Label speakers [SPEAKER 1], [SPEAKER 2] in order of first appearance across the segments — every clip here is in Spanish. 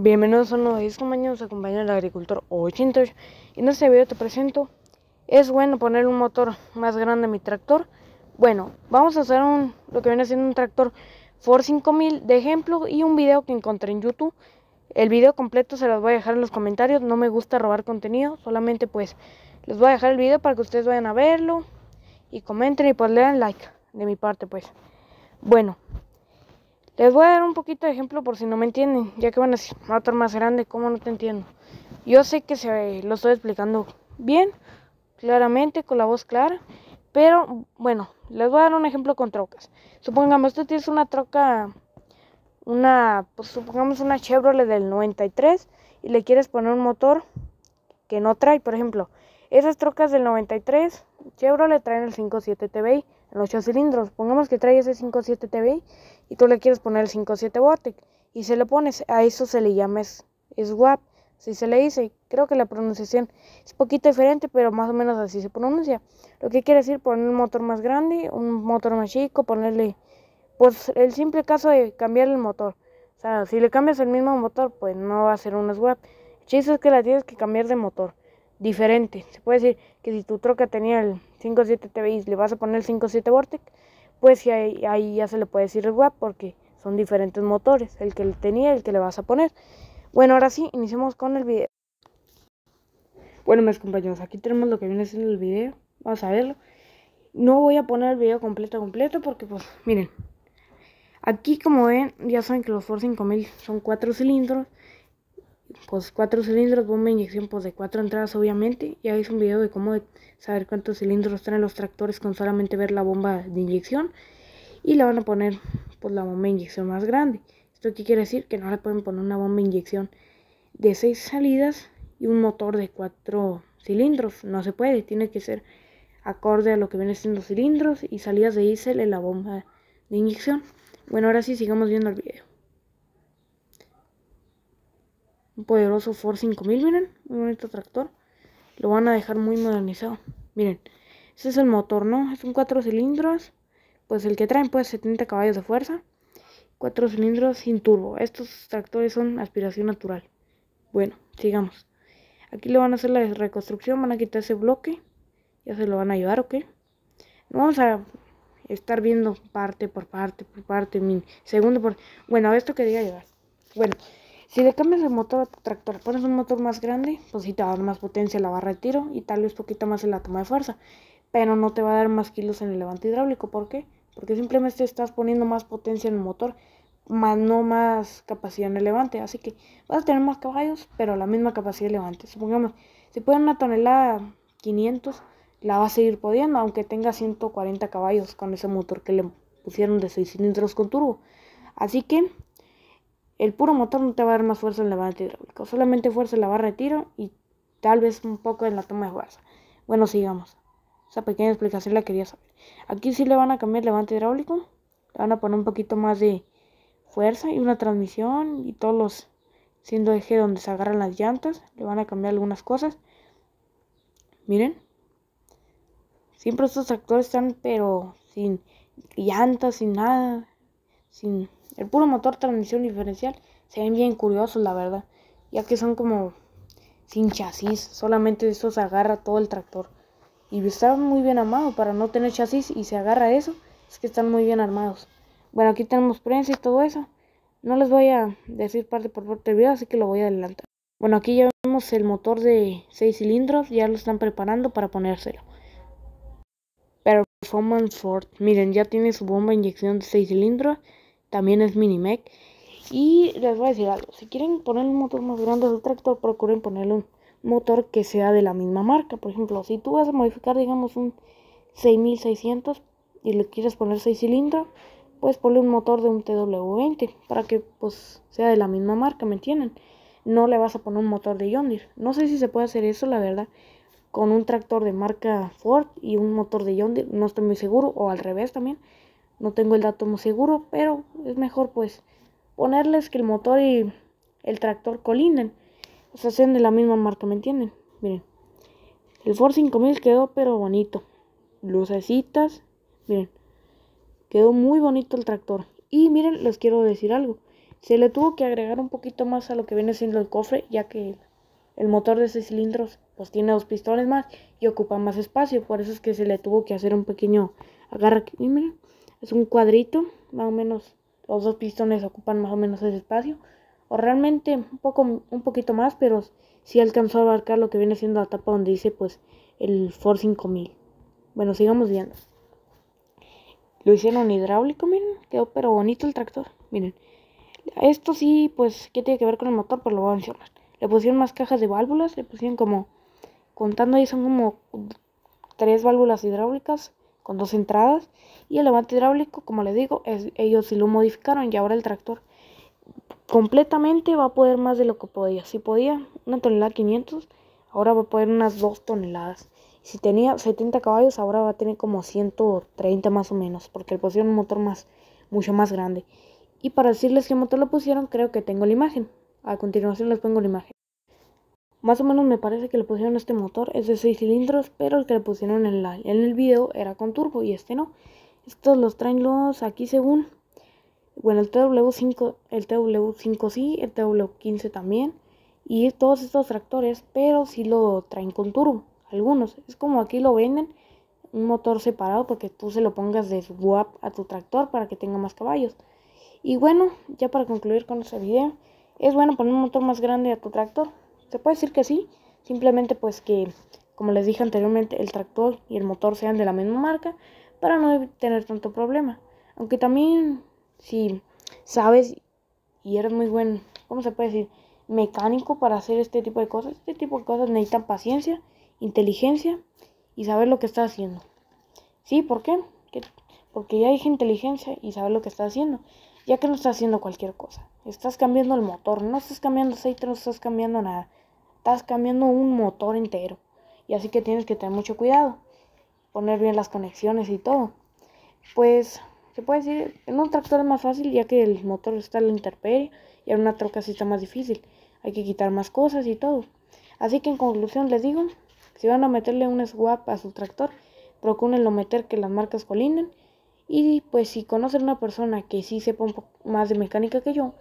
[SPEAKER 1] Bienvenidos a un nuevo disco, mañana nos acompaña el agricultor 80. y en este video te presento, es bueno poner un motor más grande a mi tractor, bueno, vamos a hacer un, lo que viene siendo un tractor Ford 5000 de ejemplo y un video que encontré en YouTube, el video completo se los voy a dejar en los comentarios, no me gusta robar contenido, solamente pues les voy a dejar el video para que ustedes vayan a verlo y comenten y pues le den like de mi parte pues, bueno. Les voy a dar un poquito de ejemplo por si no me entienden, ya que van a decir, motor más grande, ¿cómo no te entiendo? Yo sé que se lo estoy explicando bien, claramente, con la voz clara, pero bueno, les voy a dar un ejemplo con trocas. Supongamos, tú tienes una troca, una, pues, supongamos una Chevrolet del 93 y le quieres poner un motor que no trae, por ejemplo, esas trocas del 93, Chevrolet traen el 57 TBI los 8 cilindros. Pongamos que trae ese 5.7 TV y tú le quieres poner el 5.7 Vortec y se lo pones. A eso se le llama swap. Si se le dice, creo que la pronunciación es poquito diferente, pero más o menos así se pronuncia. Lo que quiere decir poner un motor más grande, un motor más chico, ponerle, pues el simple caso de cambiar el motor. O sea, si le cambias el mismo motor, pues no va a ser un swap. El chiste es que la tienes que cambiar de motor, diferente. Se puede decir que si tu troca tenía el 5.7 TBI, le vas a poner 5.7 VORTEX, pues ahí, ahí, ya se le puede decir web porque son diferentes motores, el que tenía el que le vas a poner. Bueno, ahora sí, iniciamos con el video. Bueno, mis compañeros, aquí tenemos lo que viene siendo el video. Vamos a verlo. No voy a poner el video completo, completo, porque pues, miren. Aquí como ven, ya saben que los Ford 5000 son 4 cilindros pues cuatro cilindros, bomba de inyección pues de cuatro entradas obviamente. Ya hice un video de cómo saber cuántos cilindros traen los tractores con solamente ver la bomba de inyección. Y le van a poner pues, la bomba de inyección más grande. ¿Esto qué quiere decir? Que no le pueden poner una bomba de inyección de seis salidas y un motor de cuatro cilindros. No se puede, tiene que ser acorde a lo que vienen siendo cilindros y salidas de diesel en la bomba de inyección. Bueno, ahora sí sigamos viendo el video un poderoso Ford 5000, miren, un bonito tractor. Lo van a dejar muy modernizado. Miren, Este es el motor, ¿no? Es un 4 cilindros, pues el que traen pues 70 caballos de fuerza. 4 cilindros sin turbo. Estos tractores son aspiración natural. Bueno, sigamos. Aquí le van a hacer la reconstrucción, van a quitar ese bloque. Ya se lo van a ayudar, ¿ok? No vamos a estar viendo parte por parte por parte, mi segundo por... Bueno, esto quería diga Bueno, si le cambias el motor a tractor, pones un motor más grande, pues sí te va a dar más potencia la barra de tiro y tal vez poquito más en la toma de fuerza, pero no te va a dar más kilos en el levante hidráulico. ¿Por qué? Porque simplemente estás poniendo más potencia en el motor, más no más capacidad en el levante. Así que vas a tener más caballos, pero la misma capacidad de levante. Supongamos, si pones una tonelada 500, la vas a seguir pudiendo, aunque tenga 140 caballos con ese motor que le pusieron de 6 cilindros con turbo. Así que el puro motor no te va a dar más fuerza en levante hidráulico, solamente fuerza en la barra de tiro y tal vez un poco en la toma de fuerza. Bueno, sigamos. Esa pequeña explicación la quería saber. Aquí sí le van a cambiar el levante hidráulico, le van a poner un poquito más de fuerza y una transmisión y todos los siendo eje donde se agarran las llantas, le van a cambiar algunas cosas. Miren, siempre estos actores están pero sin llantas, sin nada, sin el puro motor transmisión diferencial, se ven bien curiosos, la verdad, ya que son como sin chasis, solamente eso se agarra todo el tractor. Y están muy bien armados para no tener chasis y se agarra eso, es que están muy bien armados. Bueno, aquí tenemos prensa y todo eso. No les voy a decir parte por parte del video, así que lo voy a adelantar. Bueno, aquí ya vemos el motor de 6 cilindros, ya lo están preparando para ponérselo. Pero Performance Ford, miren, ya tiene su bomba inyección de 6 cilindros también es Minimec. Y les voy a decir algo, si quieren poner un motor más grande del tractor, procuren ponerle un motor que sea de la misma marca. Por ejemplo, si tú vas a modificar, digamos, un 6600 y le quieres poner 6 cilindros, pues ponle un motor de un TW20 para que pues sea de la misma marca, ¿me entienden? No le vas a poner un motor de John No sé si se puede hacer eso, la verdad, con un tractor de marca Ford y un motor de John no estoy muy seguro, o al revés también. No tengo el dato muy seguro, pero es mejor pues ponerles que el motor y el tractor colinden. O sea, sean de la misma marca, ¿me entienden? Miren. El Ford 5000 quedó pero bonito. Lucecitas. Miren. Quedó muy bonito el tractor. Y miren, les quiero decir algo. Se le tuvo que agregar un poquito más a lo que viene siendo el cofre, ya que el motor de seis cilindros pues tiene dos pistones más y ocupa más espacio. Por eso es que se le tuvo que hacer un pequeño agarre. Y miren, es un cuadrito, más o menos los dos pistones ocupan más o menos ese espacio, o realmente un, poco, un poquito más, pero sí alcanzó a abarcar lo que viene siendo la tapa donde dice pues el Ford 5000. Bueno, sigamos viendo. Lo hicieron hidráulico, miren, quedó pero bonito el tractor, miren. Esto sí, pues, ¿qué tiene que ver con el motor? Pues lo voy a mencionar. Le pusieron más cajas de válvulas, le pusieron como, contando ahí son como tres válvulas hidráulicas, con dos entradas y el levante hidráulico, como les digo, ellos sí lo modificaron y ahora el tractor completamente va a poder más de lo que podía. Si podía una tonelada 500, ahora va a poder unas 2 toneladas. Si tenía 70 caballos, ahora va a tener como 130 más o menos, porque le pusieron un motor más, mucho más grande. Y para decirles qué motor le pusieron, creo que tengo la imagen. A continuación les pongo la imagen. Más o menos me parece que le pusieron este motor, es de 6 cilindros, pero el que le pusieron en, en el video era con turbo y este no. Estos los traen los aquí según, bueno, el TW5, el TW5 sí, el TW15 también, y todos estos tractores, pero si lo traen con turbo, algunos. Es como aquí lo venden, un motor separado porque tú se lo pongas de swap a tu tractor para que tenga más caballos. Y bueno, ya para concluir con este video, es bueno poner un motor más grande a tu tractor. Se puede decir que sí, simplemente pues que, como les dije anteriormente, el tractor y el motor sean de la misma marca para no tener tanto problema. Aunque también si sabes y eres muy buen, ¿cómo se puede decir? Mecánico para hacer este tipo de cosas. Este tipo de cosas necesitan paciencia, inteligencia y saber lo que está haciendo. ¿Sí? ¿Por qué? Porque ya dije inteligencia y saber lo que está haciendo. Ya que no estás haciendo cualquier cosa. Estás cambiando el motor, no estás cambiando aceite, no estás cambiando nada estás cambiando un motor entero. Y así que tienes que tener mucho cuidado, poner bien las conexiones y todo. Pues se puede decir, en un tractor es más fácil ya que el motor está en la intemperie y en una troca así está más difícil. Hay que quitar más cosas y todo. Así que en conclusión les digo, si van a meterle un swap a su tractor, procúrenlo meter que las marcas colinen. Y pues si conocen una persona que sí sepa un poco más de mecánica que yo,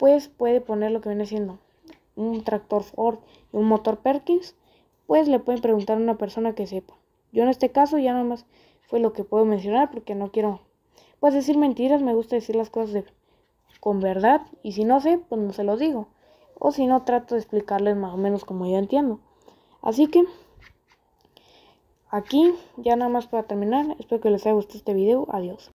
[SPEAKER 1] pues puede poner lo que viene siendo un tractor Ford y un motor Perkins, pues le pueden preguntar a una persona que sepa. Yo en este caso ya nada más fue lo que puedo mencionar porque no quiero pues decir mentiras, me gusta decir las cosas con verdad y si no sé, pues no se los digo. O si no, trato de explicarles más o menos como yo entiendo. Así que aquí, ya nada más para terminar, espero que les haya gustado este video. Adiós.